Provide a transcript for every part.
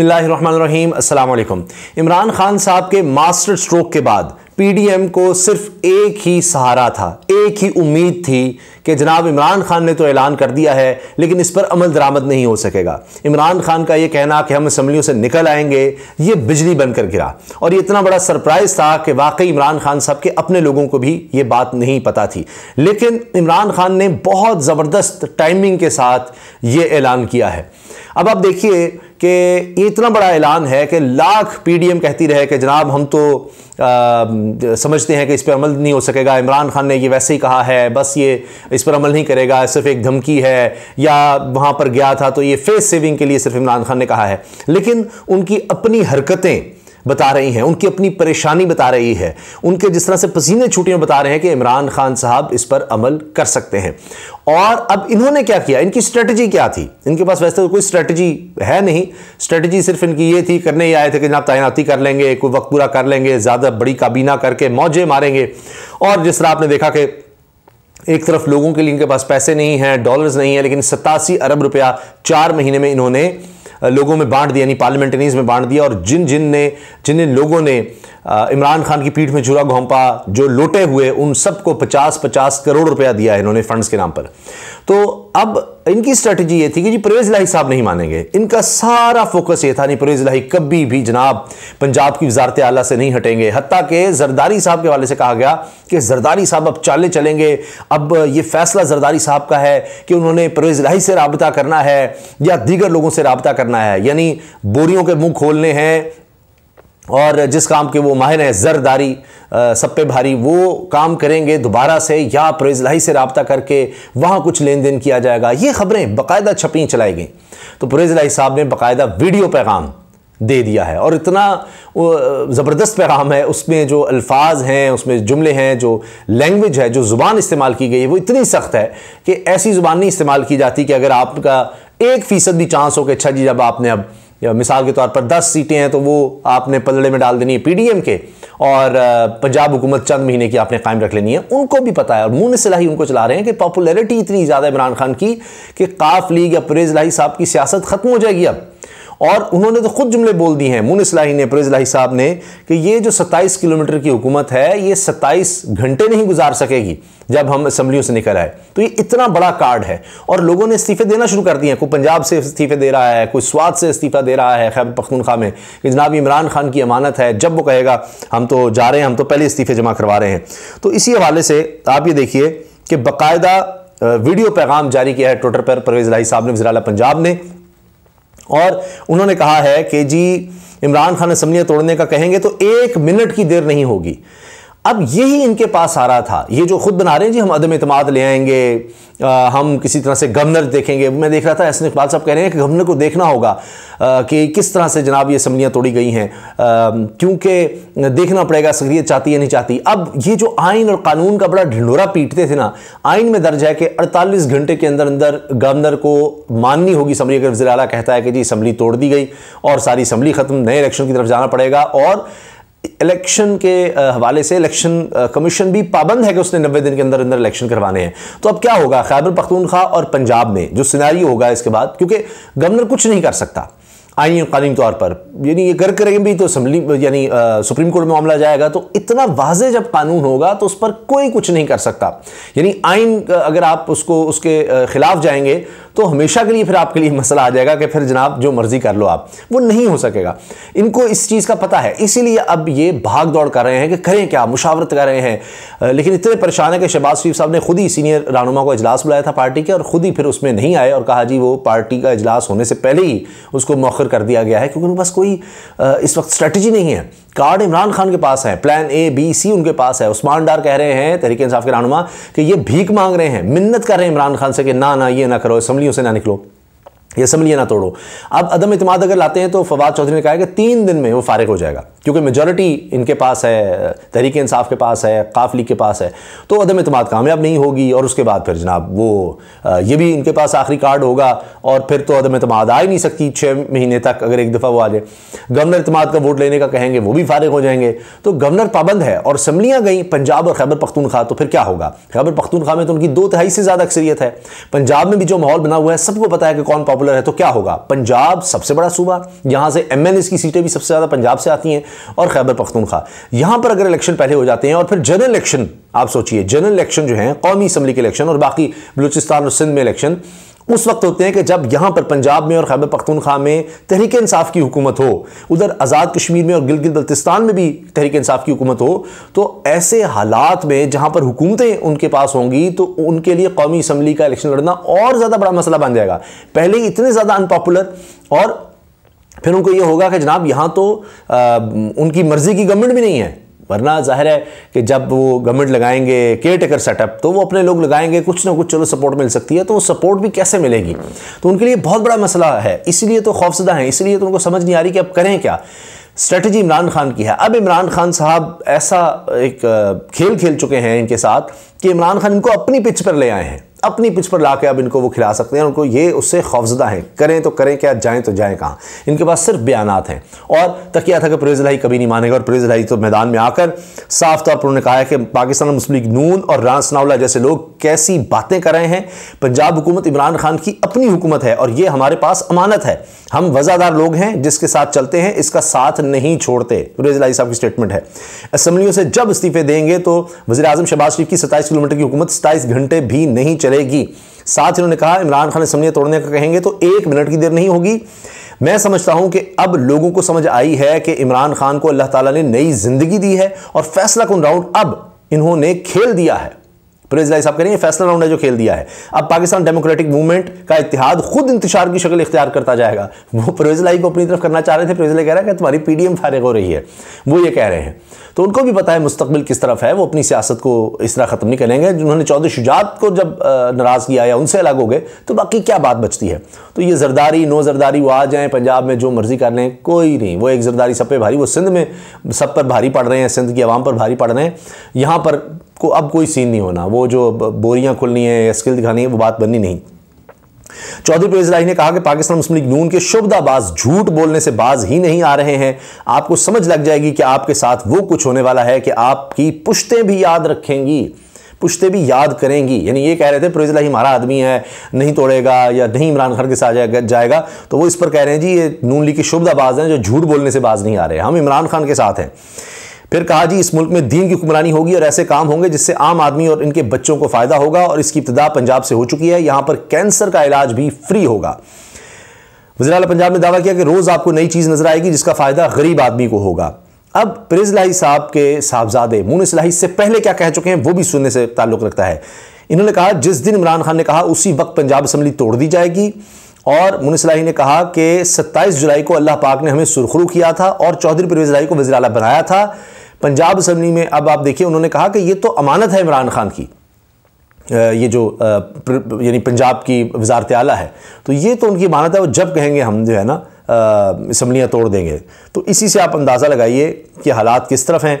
अस्सलाम वालेकुम इमरान खान साहब के मास्टर स्ट्रोक के बाद पीडीएम को सिर्फ एक ही सहारा था एक ही उम्मीद थी कि जनाब इमरान खान ने तो ऐलान कर दिया है लेकिन इस पर अमल दरामद नहीं हो सकेगा इमरान खान का ये कहना कि हम असम्बलियों से निकल आएंगे ये बिजली बनकर गिरा और ये इतना बड़ा सरप्राइज़ था कि वाकई इमरान खान साहब के अपने लोगों को भी ये बात नहीं पता थी लेकिन इमरान खान ने बहुत ज़बरदस्त टाइमिंग के साथ ये ऐलान किया है अब आप देखिए कि इतना बड़ा ऐलान है कि लाख पीडीएम कहती रहे कि जनाब हम तो आ, समझते हैं कि इस पर अमल नहीं हो सकेगा इमरान खान ने ये वैसे ही कहा है बस ये इस पर अमल नहीं करेगा सिर्फ एक धमकी है या वहाँ पर गया था तो ये फेस सेविंग के लिए सिर्फ इमरान खान ने कहा है लेकिन उनकी अपनी हरकतें बता रही हैं उनकी अपनी परेशानी बता रही है उनके जिस तरह से पसीने छूटे बता रहे हैं कि इमरान खान साहब इस पर अमल कर सकते हैं और अब इन्होंने क्या किया इनकी स्ट्रेटजी क्या थी इनके पास वैसे तो कोई स्ट्रेटजी है नहीं स्ट्रेटजी सिर्फ इनकी ये थी करने ही आए थे कि जनाब तैनाती कर लेंगे कोई वक्त पूरा कर लेंगे ज़्यादा बड़ी काबीना करके मौजे मारेंगे और जिस तरह आपने देखा कि एक तरफ लोगों के लिए इनके पास पैसे नहीं हैं डॉलर्स नहीं है लेकिन सतासी अरब रुपया चार महीने में इन्होंने लोगों में बांट दिया यानी पार्लियामेंटेरियंस में बांट दिया और जिन जिन ने जिन जिन लोगों ने इमरान खान की पीठ में चूरा घोंपा जो लुटे हुए उन सबको पचास पचास करोड़ रुपया दिया है इन्होंने फंड्स के नाम पर तो अब इनकी स्ट्रेटजी ये थी कि जी परवेज लाही साहब नहीं मानेंगे इनका सारा फोकस ये था नहीं परवेज लाही कभी भी जनाब पंजाब की वजारत आला से नहीं हटेंगे हती के जरदारी साहब के वाले से कहा गया कि जरदारी साहब अब चाले चलेंगे अब ये फैसला जरदारी साहब का है कि उन्होंने परवेज लाही से रबता करना है या दीगर लोगों से रबता करना है यानी बोरियों के मुंह खोलने हैं और जिस काम के वो माहिर हैं ज़रदारी सब पे भारी वो काम करेंगे दोबारा से या प्रेजलाई से रबता करके वहाँ कुछ लेन देन किया जाएगा ये खबरें बाकायदा छपी चलाई गई तो प्रेजलाई साहब ने बाकायदा वीडियो पैगाम दे दिया है और इतना ज़बरदस्त पैगाम है उसमें जो अल्फाज हैं उसमें जुमले हैं जो लैंग्वेज है जो ज़ुबान इस्तेमाल की गई है वो इतनी सख्त है कि ऐसी ज़ुबान नहीं इस्तेमाल की जाती कि अगर आपका एक फ़ीसद भी चांस हो कि अच्छा जी जब आपने अब या मिसाल के तौर पर दस सीटें हैं तो वो आपने पलड़े में डाल देनी है पीडीएम के और पंजाब हुकूमत चंद महीने की आपने कायम रख लेनी है उनको भी पता है और मुंह सिलाही उनको चला रहे हैं कि पॉपुलैरिटी इतनी ज़्यादा इमरान खान की कि काफ लीग या परेज लाही साहब की सियासत ख़त्म हो जाएगी अब और उन्होंने तो खुद जुमले बोल दिए हैं मुन इसलाही ने प्रेज लाही साहब ने कि ये जो 27 किलोमीटर की हुकूमत है ये 27 घंटे नहीं गुजार सकेगी जब हम असम्बलियों से निकल आए तो ये इतना बड़ा कार्ड है और लोगों ने इस्तीफे देना शुरू कर दिए हैं कोई पंजाब से इस्तीफे दे रहा है कोई स्वाद से इस्तीफा दे रहा है खैबर ख़ा में कि जनाब इमरान खान की अमानत है जब वो कहेगा हम तो जा रहे हैं हम तो पहले इस्तीफे जमा करवा रहे हैं तो इसी हवाले से आप ये देखिए कि बाकायदा वीडियो पैगाम जारी किया है ट्विटर पर परवेज लाई साहब ने वजरा पंजाब ने और उन्होंने कहा है कि जी इमरान खान असम्बलियाँ तोड़ने का कहेंगे तो एक मिनट की देर नहीं होगी अब यही इनके पास आ रहा था ये जो खुद बना रहे हैं जी हम अदम अतमाद ले आएंगे आ, हम किसी तरह से गवर्नर देखेंगे मैं देख रहा था एसन इकबाल साहब कह रहे हैं कि गवर्नर को देखना होगा आ, कि किस तरह से जनाब ये असम्बलियाँ तोड़ी गई हैं क्योंकि देखना पड़ेगा सक्रियत चाहती या नहीं चाहती अब ये जो आइन और कानून का बड़ा ढिंडोरा पीटते थे ना आइन में दर्ज है कि अड़तालीस घंटे के अंदर अंदर गवर्नर को माननी होगी असम्बली अगर वजी कहता है कि जी असम्बली तोड़ दी गई और सारी असम्बली ख़त्म नए इलेक्शन की तरफ जाना पड़ेगा और इलेक्शन के हवाले से इलेक्शन कमीशन भी पाबंद है कि उसने नब्बे दिन के अंदर अंदर इलेक्शन करवाने हैं तो अब क्या होगा खैबर पख्तूनख्वा और पंजाब में जो सिनारी होगा इसके बाद क्योंकि गवर्नर कुछ नहीं कर सकता आइन कानूनी तौर पर यानी ये करेंगे भी तो असम्बली यानी सुप्रीम कोर्ट में मामला जाएगा तो इतना वाज जब कानून होगा तो उस पर कोई कुछ नहीं कर सकता यानी आइन अगर आप उसको उसके ख़िलाफ़ जाएंगे तो हमेशा के लिए फिर आपके लिए मसला आ जाएगा कि फिर जनाब जो मर्ज़ी कर लो आप वो नहीं हो सकेगा इनको इस चीज़ का पता है इसीलिए अब ये भाग दौड़ कर रहे हैं कि करें क्या मुशावरत कर रहे हैं लेकिन इतने परेशान है कि शहबाज शरीफ साहब ने खुद ही सीनियर रानुमा को इजलास बुलाया था पार्टी के और ख़ुद ही फिर उसमें नहीं आए और कहा जी वो पार्टी का इजलास होने से पहले ही उसको मौखर कर दिया गया है क्योंकि उनके पास कोई इस वक्त स्ट्रेटजी नहीं है कार्ड इमरान खान के पास है प्लान ए बी सी उनके पास है उस्मान डार कह रहे हैं तहरीक इंसाफ के रानुमा कि ये भीख मांग रहे हैं मिन्नत कर रहे हैं इमरान खान से कि ना ना ये ना करो असम्बली कंपनियों से ना निकलो ये समझिए ना तोड़ो अब अदम इतमाद अगर लाते हैं तो फवाद चौधरी ने कहा कि तीन दिन में वो फारिग हो जाएगा क्योंकि मेजोरिटी इनके पास है तहरीक इंसाफ के पास है काफ लीग के पास है तो अदम अतम कामयाब नहीं होगी और उसके बाद फिर जनाब वो ये भी इनके पास आखिरी कार्ड होगा और फिर तो अदम अतम आ ही नहीं सकती छः महीने तक अगर एक दफ़ा वो आ जाए गवर्नर अतमाद का वोट लेने का कहेंगे वो भी फारिग हो जाएंगे तो गवर्नर पाबंद है और असम्बलियाँ गई पंजाब और खैबर पख्तूनखा तो फिर क्या होगा खैबर पख्तूनखा में तो उनकी दो तिहाई से ज़्यादा अक्सरियत है पंजाब में भी जो माहौल बना हुआ है सबको पता है कि कौन पॉपुलर है तो क्या होगा पंजाब सबसे बड़ा सूबा यहाँ से एम एन की सीटें भी सबसे ज़्यादा पंजाब से आती हैं और खैबर पख्तूनखा यहां पर अगर इलेक्शन पहले हो जाते हैं और फिर जनरल इलेक्शन आप सोचिए जनरल इलेक्शन जो है कौमी असम्बली के इलेक्शन और बाकी बलूचिस्तान और सिंध में इलेक्शन उस वक्त होते हैं कि जब यहां पर पंजाब में और खैबर पख्तूनखा में तहरीक इंसाफ की हुकूमत हो उधर आज़ाद कश्मीर में और गिलगित बल्तिस्तान में भी तहरीक इंसाफ की हुकूमत हो तो ऐसे हालात में जहां पर हुकूमतें उनके पास होंगी तो उनके लिए कौमी असम्बली का इलेक्शन लड़ना और ज़्यादा बड़ा मसला बन जाएगा पहले ही इतने ज़्यादा अनपॉपुलर और फिर उनको ये होगा कि जनाब यहाँ तो आ, उनकी मर्ज़ी की गवर्नमेंट भी नहीं है वरना जाहिर है कि जब वो गवर्नमेंट लगाएंगे केयर टेकर सेटअप तो वो अपने लोग लगाएंगे कुछ ना कुछ चलो सपोर्ट मिल सकती है तो वो सपोर्ट भी कैसे मिलेगी तो उनके लिए बहुत बड़ा मसला है इसलिए तो खौफजदा हैं इसलिए तो उनको समझ नहीं आ रही कि अब करें क्या स्ट्रेटजी इमरान खान की है अब इमरान खान साहब ऐसा एक खेल खेल चुके हैं इनके साथ कि इमरान खान इनको अपनी पिच पर ले आए हैं अपनी पिच पर ला अब इनको वो खिला सकते हैं उनको ये उससे खौफजदा है करें तो करें क्या जाएं तो जाएं कहां इनके पास सिर्फ बयान हैं और तक किया था कि प्रेज लाई कभी नहीं मानेगा और प्रेज लाई तो मैदान में आकर साफ तौर पर उन्होंने कहा कि पाकिस्तान मुस्लिम लीग नून और राना सनाउल्ला जैसे लोग कैसी बातें कर रहे हैं पंजाब हुकूमत इमरान खान की अपनी हुकूमत है और ये हमारे पास अमानत है हम वजादार लोग हैं जिसके साथ चलते हैं इसका साथ नहीं छोड़ते रेजलाई साहब की स्टेटमेंट है असम्बलियों से जब इस्तीफे देंगे तो वजी अजम शहबाज शरीफ की सत्ताईस किलोमीटर की हुकूमत सत्ताईस घंटे भी नहीं चले बढ़ेगी साथ ही उन्होंने कहा इमरान खान असम्बलियाँ तोड़ने का कहेंगे तो एक मिनट की देर नहीं होगी मैं समझता हूं कि अब लोगों को समझ आई है कि इमरान खान को अल्लाह ताला ने नई जिंदगी दी है और फैसला कौन राउंड अब इन्होंने खेल दिया है प्रेजलाई साहब कह रहे हैं फैसला राउंड है जो खेल दिया है अब पाकिस्तान डेमोक्रेटिक मूवमेंट का इतिहाद खुद इंतजार की शक्ल इख्तियार करता जाएगा वो प्रेजलाई को अपनी तरफ करना चाह रहे थे प्रेजलाई कह रहा है कि तुम्हारी पीडीएम फारिग हो रही है वो ये कह रहे हैं तो उनको भी पता है मुस्तबिल किस तरफ है वो अपनी सियासत को इस तरह ख़त्म नहीं करेंगे जिन्होंने चौधरी शुजात को जब नाराज़ किया या उनसे अलग हो गए तो बाकी क्या बात बचती है तो ये जरदारी नो जरदारी वो आ जाएँ पंजाब में जो मर्ज़ी कर लें कोई नहीं वो एक जरदारी सब पे भारी वो सिंध में सब पर भारी पड़ रहे हैं सिंध की आवाम पर भारी पड़ रहे हैं यहाँ पर को अब कोई सीन नहीं होना वो जो बोरियाँ खुलनी है या स्किल दिखानी है वो बात बननी नहीं चौधरी राही ने कहा कि पाकिस्तान मुस्लिम लीग नून के शुभदाबाज झूठ बोलने से बाज ही नहीं आ रहे हैं आपको समझ लग जाएगी कि आपके साथ वो कुछ होने वाला है कि आपकी पुश्तें भी याद रखेंगी पुश्ते भी याद करेंगी यानी ये कह रहे थे प्रोजिला ही हमारा आदमी है नहीं तोड़ेगा या नहीं इमरान खान के साथ जाएगा, जाएगा तो वो इस पर कह रहे हैं जी ये नून लीग के शुभदाबाज हैं जो झूठ बोलने से बाज नहीं आ रहे हम इमरान खान के साथ हैं फिर कहा जी इस मुल्क में दीन की हुक्मरानी होगी और ऐसे काम होंगे जिससे आम आदमी और इनके बच्चों को फ़ायदा होगा और इसकी इब्तदा पंजाब से हो चुकी है यहां पर कैंसर का इलाज भी फ्री होगा वजरा पंजाब ने दावा किया कि रोज़ आपको नई चीज़ नज़र आएगी जिसका फ़ायदा गरीब आदमी को होगा अब प्रिज लाही साहब के साहबजादे मून सलाही से पहले क्या कह चुके हैं वो भी सुनने से ताल्लुक़ रखता है इन्होंने कहा जिस दिन इमरान खान ने कहा उसी वक्त पंजाब असम्बली तोड़ दी जाएगी और मुन सलाही ने कहा कि 27 जुलाई को अल्लाह पाक ने हमें सुरखरू किया था और चौधरी परवेज लाही को वजीरा बनाया था पंजाब असम्बली में अब आप देखिए उन्होंने कहा कि ये तो अमानत है इमरान खान की ये जो यानी पंजाब की वजारत आला है तो ये तो उनकी अमानत है वो जब कहेंगे हम जो है ना इसम्बलियाँ तोड़ देंगे तो इसी से आप अंदाज़ा लगाइए कि हालात किस तरफ हैं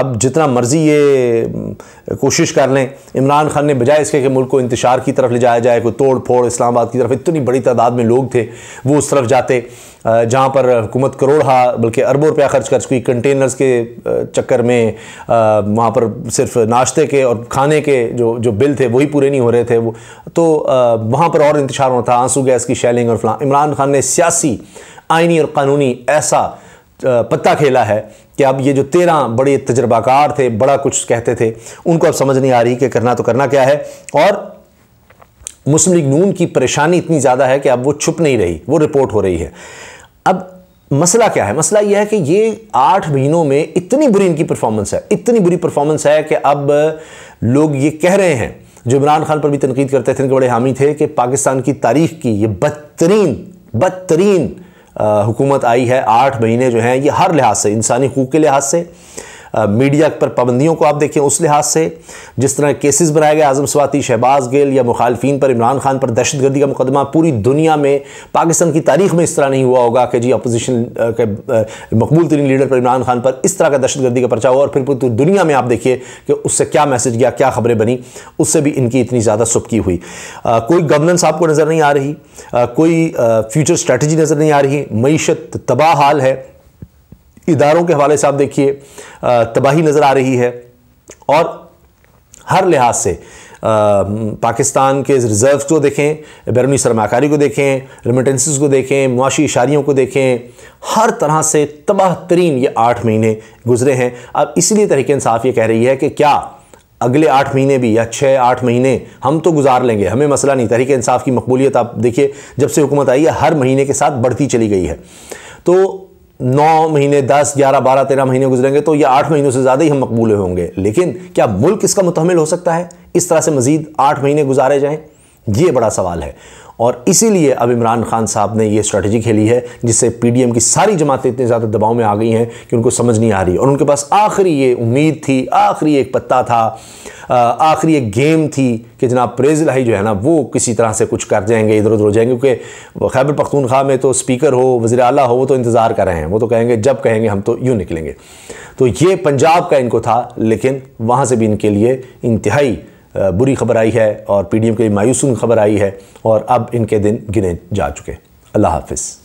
अब जितना मर्ज़ी ये कोशिश कर लें इमरान खान ने बजाय इसके कि मुल्क को इंतशार की तरफ ले जाया जाए कोई तोड़ फोड़ इस्लामाबाद की तरफ इतनी बड़ी तादाद में लोग थे वो उस तरफ जाते जहाँ पर हुकूमत करोड़ हा बल्कि अरबों रुपया खर्च कर चुकी कंटेनर्स के चक्कर में वहाँ पर सिर्फ नाश्ते के और खाने के जो जो बिल थे वही पूरे नहीं हो रहे थे वो तो वहाँ पर और इंतजार होना था आंसू गैस की शैलिंग और फलां इमरान खान ने सियासी आइनी और कानूनी ऐसा पत्ता खेला है कि अब ये जो तेरह बड़े तजर्बाकार थे बड़ा कुछ कहते थे उनको अब समझ नहीं आ रही कि करना तो करना क्या है और मुस्लिम लीग नून की परेशानी इतनी ज़्यादा है कि अब वो छुप नहीं रही वो रिपोर्ट हो रही है अब मसला क्या है मसला यह है कि ये आठ महीनों में इतनी बुरी इनकी परफॉर्मेंस है इतनी बुरी परफॉर्मेंस है कि अब लोग ये कह रहे हैं जो इमरान खान पर भी तनकीद करते थे इनके बड़े हामी थे कि पाकिस्तान की तारीख की ये बदतरीन बदतरीन हुकूमत आई है आठ महीने जो हैं ये हर लिहाज से इंसानी हकूक़ के लिहाज से मीडिया पर पाबंदियों को आप देखें उस लिहाज से जिस तरह केसेस बनाए गए आजम स्वाति शहबाज गिल या मुखालफी पर इमरान खान पर दहशत गर्दी का मुकदमा पूरी दुनिया में पाकिस्तान की तारीख में इस तरह नहीं हुआ होगा कि जी अपोजिशन के मकबूल तरीन लीडर पर इमरान खान पर इस तरह का दहशत गर्दी का पर्चा हुआ और फिर पूरी दुनिया में आप देखिए कि उससे क्या मैसेज गया क्या खबरें बनी उससे भी इनकी इतनी ज़्यादा सुबकी हुई कोई गवर्नेंस आपको नज़र नहीं आ रही कोई फ्यूचर स्ट्रैटी नज़र नहीं आ रही मीशत तबाह हाल है इदारों के हवाले से आप देखिए तबाही नज़र आ रही है और हर लिहाज से आ, पाकिस्तान के रिज़र्व को देखें बैरूनी सरमाकारी को देखें रेमिटेंसिस को देखें मुआशी इशारियों को देखें हर तरह से तबाह तरीन ये आठ महीने गुजरे हैं अब इसलिए तरीके इंसाफ ये कह रही है कि क्या अगले आठ महीने भी या छः आठ महीने हम तो गुजार लेंगे हमें मसला नहीं तहरीक इंसाफ की मकबूलियत आप देखिए जब से हुकूमत आई है हर महीने के साथ बढ़ती चली गई है तो नौ महीने दस ग्यारह बारह तेरह महीने गुजरेंगे तो ये आठ महीनों से ज़्यादा ही हम मकबूल होंगे लेकिन क्या मुल्क इसका मुतमिल हो सकता है इस तरह से मजीद आठ महीने गुजारे जाएँ ये बड़ा सवाल है और इसीलिए अब इमरान खान साहब ने ये स्ट्रेटजी खेली है जिससे पीडीएम की सारी जमातें इतनी ज़्यादा दबाव में आ गई हैं कि उनको समझ नहीं आ रही और उनके पास आखिरी ये उम्मीद थी आखिरी एक पत्ता था आखिरी एक गेम थी कि जनाब प्रेज लाही जो है ना वो किसी तरह से कुछ कर जाएंगे इधर उधर हो जाएंगे क्योंकि खैबर पख्तूनख्वा में तो स्पीकर हो वजी अल हो वो तो इंतज़ार कर रहे हैं वो तो कहेंगे जब कहेंगे हम तो यूँ निकलेंगे तो ये पंजाब का इनको था लेकिन वहाँ से भी इनके लिए इंतहाई बुरी खबर आई है और पी डी एम की मायूसन खबर आई है और अब इनके दिन गिने जा चुके अल्लाह हाफिज़